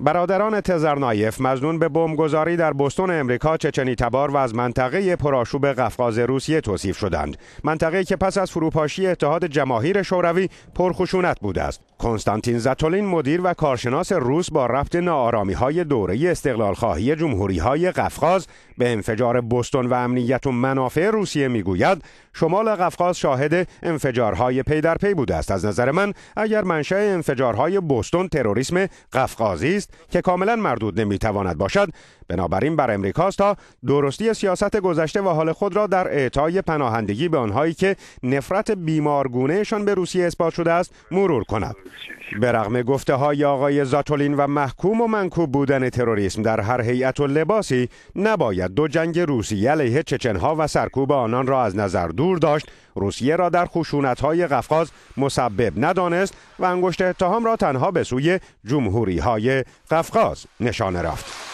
برادران تزرنایف مزنون به بمبگذاری در بستون امریکا چچنی تبار و از منطقه پرآشوب قفقاز روسیه توصیف شدند منطقه که پس از فروپاشی اتحاد جماهیر شوروی پرخشونت بوده است کنستانتین زاتولین مدیر و کارشناس روس با رفت نارامی های دوره استقلال خواهی جمهوری های قفقاز به انفجار بستون و امنیت و منافع روسیه میگوید شمال قفقاز شاهد انفجارهای پی در پی بوده است از نظر من اگر منشأ انفجارهای بستون تروریسم قفقازی است که کاملا مردود نمیتواند باشد بنابراین بر امریکاست تا درستی سیاست گذشته و حال خود را در اعطای پناهندگی به آنهایی که نفرت بیمارگونهشان به روسیه اثبات شده است مرور کند به رغم گفته های آقای زاتولین و محکوم و منکوب بودن تروریسم در هر هیئت و لباسی نباید دو جنگ روسیه علیه چچنها و سرکوب آنان را از نظر دور داشت روسیه را در خشونت های قفقاز مسبب ندانست و انگشت اتهام را تنها به سوی جمهوری های قفقاز نشانه رفت